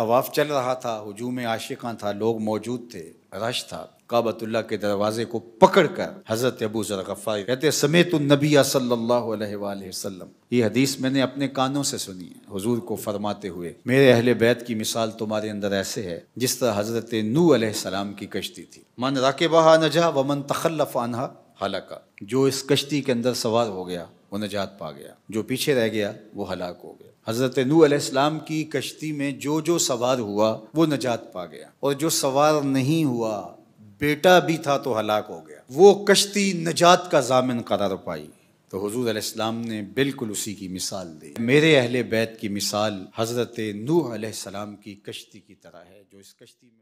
तवाफ़ चल रहा था हजूम आशिका था लोग मौजूद थे रश था काबतुल्ला के दरवाजे को पकड़ कर हज़रत अबू जर कहते समेत नबी सल्लल्लाहु अलैहि ये हदीस मैंने अपने कानों से सुनी है हजूर को फरमाते हुए मेरे अहल बैत की मिसाल तुम्हारे अंदर ऐसे है जिस तरह हज़रत नू सलाम की कश्ती थी मन राके बहा नजा व मन तखल्लफ़ आना हलाका जो इस कश्ती के अंदर सवार हो गया वो नजात पा गया जो पीछे रह गया वो हलाक हो गया हज़रत नू अलैहिस्सलाम की कश्ती में जो जो सवार हुआ वो नजात पा गया और जो सवार नहीं हुआ बेटा भी था तो हलाक हो गया वो कश्ती नजात का जामिन करार पाई तो हजूर अलैहिस्सलाम ने बिल्कुल उसी की मिसाल दी मेरे अहल बैत की मिसाल हज़रत नूह अलैहिस्सलाम की कश्ती की तरह है जो इस कश्ती में